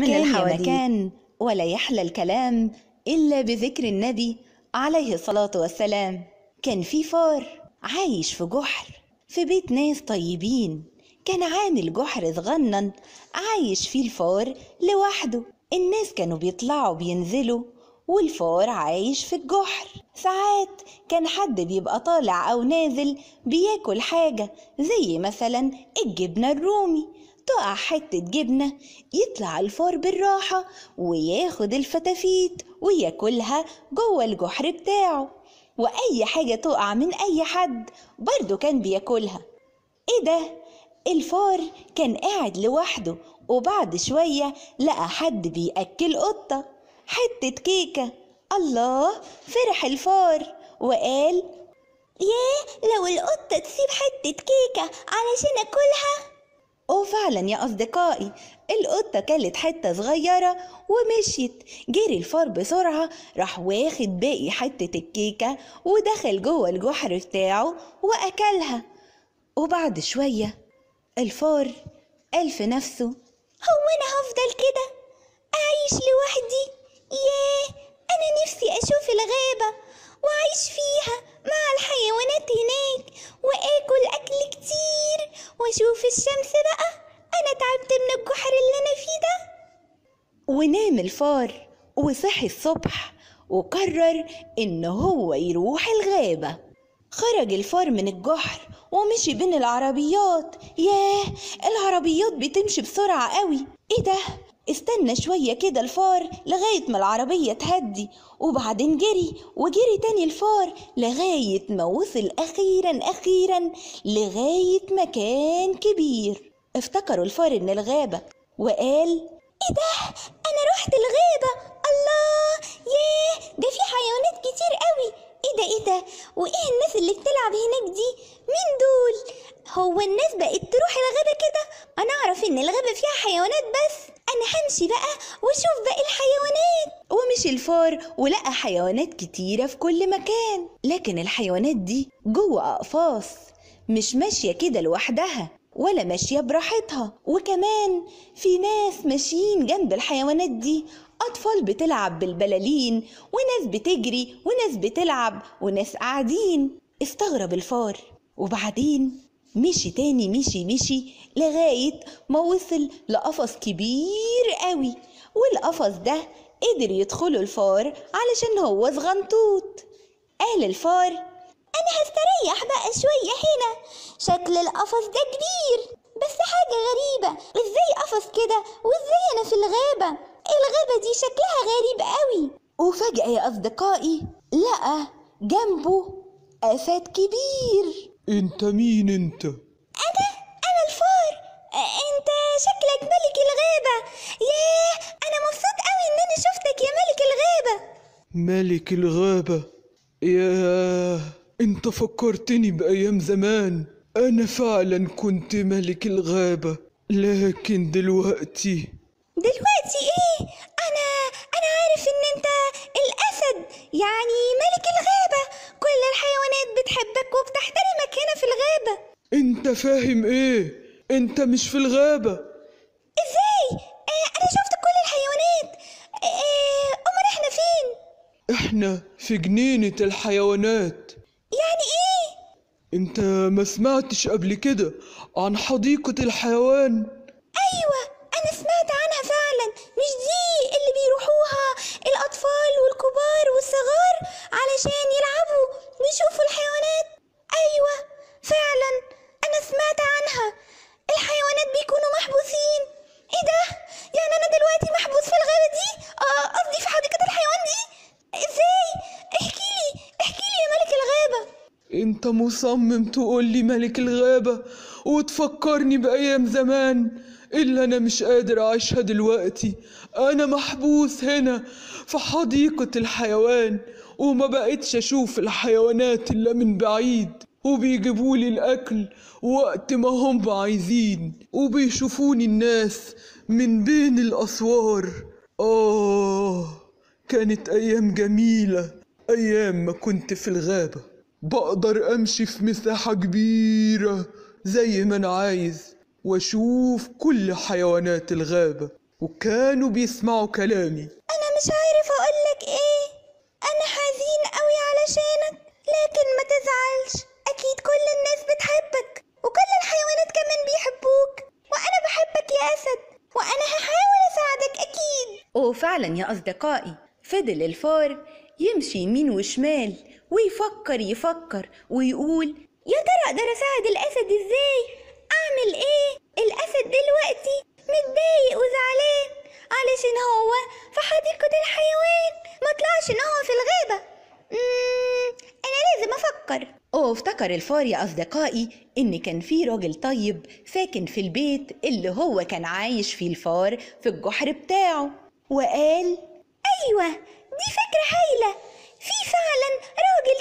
من كان مكان ولا يحلى الكلام إلا بذكر النبي عليه الصلاة والسلام كان في فار عايش في جحر في بيت ناس طيبين كان عامل جحر صغنن عايش فيه الفار لوحده الناس كانوا بيطلعوا بينزلوا والفار عايش في الجحر ساعات كان حد بيبقى طالع أو نازل بياكل حاجة زي مثلا الجبنة الرومي تقع حتة جبنة يطلع الفار بالراحة وياخد الفتافيت وياكلها جوه الجحر بتاعه وأي حاجة تقع من أي حد برضه كان بياكلها إيه ده؟ الفار كان قاعد لوحده وبعد شوية لقى حد بيأكل قطة حتة كيكة الله فرح الفار وقال ياه لو القطة تسيب حتة كيكة علشان أكلها أو فعلا يا أصدقائي القطة كلت حتة صغيرة ومشيت جري الفار بسرعة راح واخد باقي حتة الكيكة ودخل جوه الجحر بتاعه وأكلها وبعد شوية الفار قال في نفسه هو أنا هفضل كده أعيش لوحدي ياه أنا نفسي أشوف الغابة وأعيش فيها مع الحيوانات هناك وآكل أكل كتير وأشوف الشمس بقى ونام الفار وصحي الصبح وقرر إن هو يروح الغابة خرج الفار من الجحر ومشي بين العربيات ياه العربيات بتمشي بسرعة قوي ايه ده استنى شوية كده الفار لغاية ما العربية تهدي وبعدين جري وجري تاني الفار لغاية ما وصل أخيرا أخيرا لغاية مكان كبير افتكروا الفار إن الغابة وقال ايه ده انا رحت الغابة الله ياه ده في حيوانات كتير قوي ايه ده ايه ده وايه الناس اللي بتلعب هناك دي مين دول هو الناس بقت تروح الغابة كده انا اعرف ان الغابة فيها حيوانات بس انا همشي بقى واشوف باقي الحيوانات ومشي الفار ولقى حيوانات كتيرة في كل مكان لكن الحيوانات دي جوه اقفاص مش ماشية كده لوحدها ولا ماشية براحتها وكمان في ناس ماشيين جنب الحيوانات دي أطفال بتلعب بالبلالين وناس بتجري وناس بتلعب وناس قاعدين استغرب الفار وبعدين مشي تاني مشي مشي لغاية ما وصل لقفص كبير قوي والقفص ده قدر يدخله الفار علشان هو صغنطوط قال الفار أنا هستريح بقى شوية هنا شكل القفص ده كبير بس حاجة غريبة ازاي قفص كده وازاي أنا في الغابة الغابة دي شكلها غريب قوي وفجأة يا أصدقائي لقى جنبه أسد كبير انت مين انت؟ أنا أنا الفار انت شكلك ملك الغابة ياه أنا مبسوط قوي إن أنا شفتك يا ملك الغابة ملك الغابة ياه انت فكرتني بايام زمان انا فعلا كنت ملك الغابة لكن دلوقتي دلوقتي ايه انا انا عارف ان انت الاسد يعني ملك الغابة كل الحيوانات بتحبك وبتحترمك هنا في الغابة انت فاهم ايه انت مش في الغابة ازاي آه انا شفت كل الحيوانات آه, آه، امال احنا فين احنا في جنينة الحيوانات انت ما سمعتش قبل كده عن حديقة الحيوان انت مصمم تقولي ملك الغابة وتفكرني بأيام زمان اللي أنا مش قادر أعيشها دلوقتي أنا محبوس هنا في حديقة الحيوان وما بقتش أشوف الحيوانات إلا من بعيد وبيجيبولي الأكل وقت ما هم عايزين وبيشوفوني الناس من بين الأسوار آه كانت أيام جميلة أيام ما كنت في الغابة بقدر أمشي في مساحة كبيرة زي ما أنا عايز وأشوف كل حيوانات الغابة وكانوا بيسمعوا كلامي أنا مش عارف أقولك إيه أنا حزين قوي علشانك لكن ما تزعلش أكيد كل الناس بتحبك وكل الحيوانات كمان بيحبوك وأنا بحبك يا أسد وأنا هحاول أساعدك أكيد وفعلا يا أصدقائي فضل الفار يمشي يمين وشمال ويفكر يفكر ويقول يا ترى اقدر اساعد الاسد ازاي اعمل ايه الاسد دلوقتي متضايق وزعلان علشان هو في حديقة الحيوان ما طلعش ان هو في الغابة انا لازم افكر وافتكر الفار يا أصدقائي إن كان في راجل طيب ساكن في البيت اللي هو كان عايش فيه الفار في الجحر بتاعه وقال أيوة دي فكرة هايلة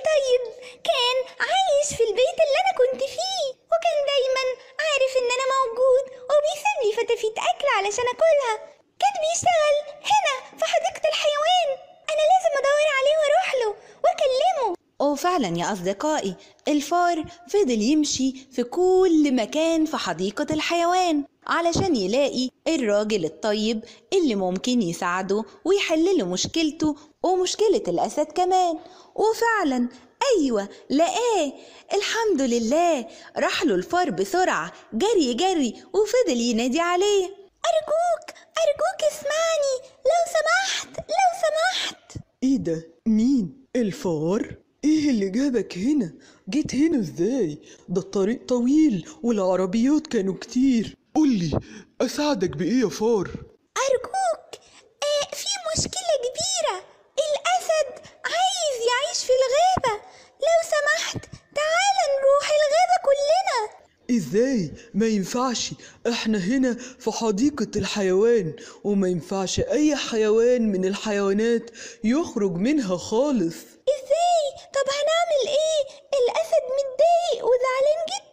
طيب كان عايش في البيت اللي أنا كنت فيه وكان دايما عارف إن أنا موجود وبيسيب لي فتافيت أكل علشان أكلها كان بيشتغل هنا في حديقة الحيوان أنا لازم أدور عليه وأروح له وأكلمه وفعلا يا أصدقائي الفار فضل يمشي في كل مكان في حديقة الحيوان علشان يلاقي الراجل الطيب اللي ممكن يساعده ويحلله مشكلته ومشكلة الأسد كمان وفعلا أيوة لقاه الحمد لله راح له الفار بسرعة جري جري وفضل ينادي عليه أرجوك أرجوك اسمعني لو سمحت لو سمحت إيه ده مين الفار ايه اللي جابك هنا جيت هنا ازاي ده الطريق طويل والعربيات كانوا كتير قولي أساعدك بإيه يا فار؟ أرجوك آه في مشكلة كبيرة الأسد عايز يعيش في الغابة لو سمحت تعال نروح الغابة كلنا ازاي ما ينفعش احنا هنا في حديقة الحيوان وما ينفعش اي حيوان من الحيوانات يخرج منها خالص ازاي طب هنعمل ايه الاسد متضايق وزعلان جدا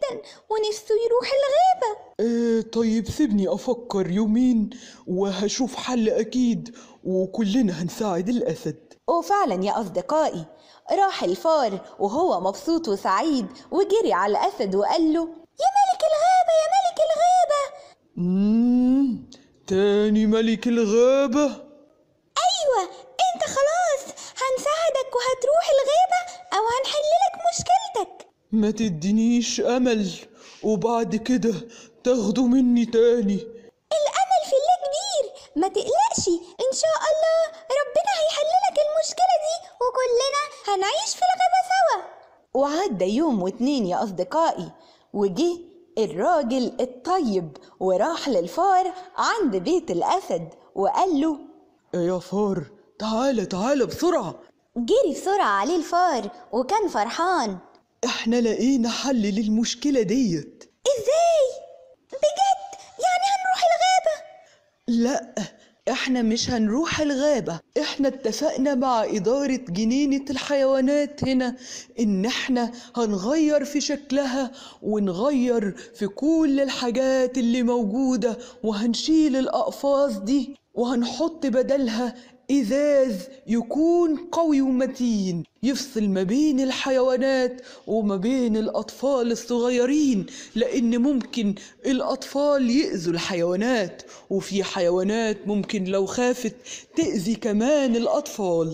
ونفسه يروح الغابة إيه طيب سيبني أفكر يومين وهشوف حل أكيد وكلنا هنساعد الأسد وفعلا يا أصدقائي راح الفار وهو مبسوط وسعيد وجري على الأسد وقال له يا ملك الغابة يا ملك الغابة مم. تاني ملك الغابة أيوة أنت خلاص هنساعدك وهتروح الغابة أو هنحللك مشكلتك ما تدينيش امل وبعد كده تاخده مني تاني الامل في الله كبير ما تقلقش ان شاء الله ربنا هيحللك المشكله دي وكلنا هنعيش في الغابه سوا وعدى يوم واتنين يا اصدقائي وجه الراجل الطيب وراح للفار عند بيت الاسد وقال له يا فار تعالى تعالى بسرعه جري بسرعه عليه الفار وكان فرحان احنا لقينا حل للمشكلة ديت ازاي؟ بجد؟ يعني هنروح الغابة؟ لا احنا مش هنروح الغابة احنا اتفقنا مع إدارة جنينة الحيوانات هنا ان احنا هنغير في شكلها ونغير في كل الحاجات اللي موجودة وهنشيل الأقفاص دي وهنحط بدلها إزاز يكون قوي ومتين يفصل ما بين الحيوانات وما بين الأطفال الصغيرين لأن ممكن الأطفال يأذوا الحيوانات وفي حيوانات ممكن لو خافت تأذي كمان الأطفال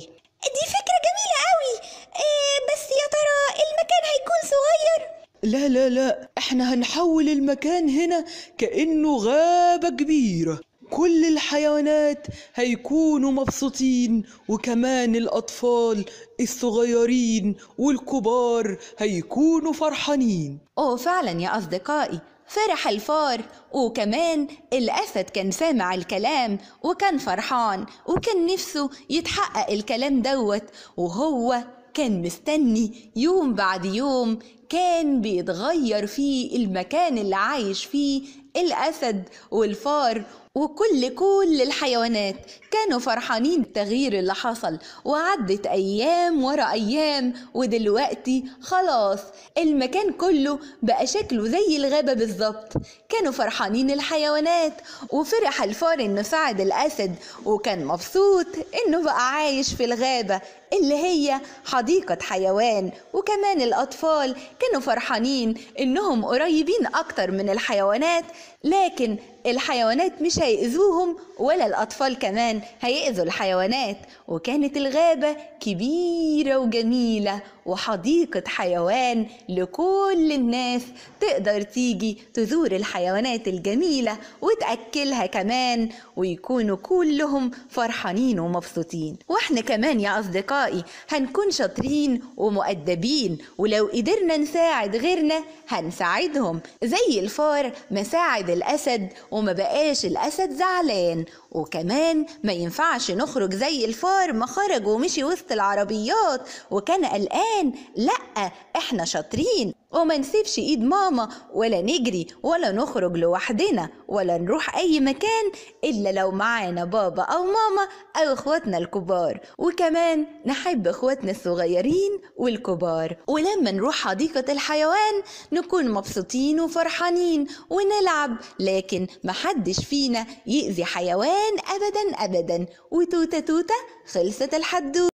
دي فكرة جميلة قوي إيه بس يا ترى المكان هيكون صغير؟ لا لا لا احنا هنحول المكان هنا كأنه غابة كبيرة كل الحيوانات هيكونوا مبسوطين وكمان الأطفال الصغيرين والكبار هيكونوا فرحانين أو فعلا يا أصدقائي فرح الفار وكمان الأسد كان سامع الكلام وكان فرحان وكان نفسه يتحقق الكلام دوت وهو كان مستني يوم بعد يوم كان بيتغير فيه المكان اللي عايش فيه الأسد والفار وكل كل الحيوانات كانوا فرحانين بالتغيير اللي حصل وعدت أيام ورا أيام ودلوقتي خلاص المكان كله بقى شكله زي الغابة بالظبط كانوا فرحانين الحيوانات وفرح الفار إنه ساعد الأسد وكان مبسوط إنه بقى عايش في الغابة اللي هي حديقة حيوان وكمان الأطفال كانوا فرحانين إنهم قريبين أكتر من الحيوانات لكن الحيوانات مش هيأذوهم ولا الأطفال كمان هيأذوا الحيوانات وكانت الغابة كبيرة وجميلة وحديقة حيوان لكل الناس تقدر تيجي تزور الحيوانات الجميلة وتأكلها كمان ويكونوا كلهم فرحانين ومبسوطين واحنا كمان يا أصدقائي هنكون شاطرين ومؤدبين ولو قدرنا نساعد غيرنا هنساعدهم زي الفار مساعد الأسد وما بقاش الأسد زعلان وكمان ما ينفعش نخرج زي الفار ما خرج ومشي وسط العربيات وكان قلقان لأ احنا شاطرين وما نسيبش ايد ماما ولا نجري ولا نخرج لوحدنا ولا نروح اي مكان الا لو معانا بابا او ماما او اخواتنا الكبار وكمان نحب اخواتنا الصغيرين والكبار ولما نروح حديقة الحيوان نكون مبسوطين وفرحانين ونلعب لكن محدش فينا يأذي حيوان ابدا ابدا وتوتة توتة خلصت الحدوتة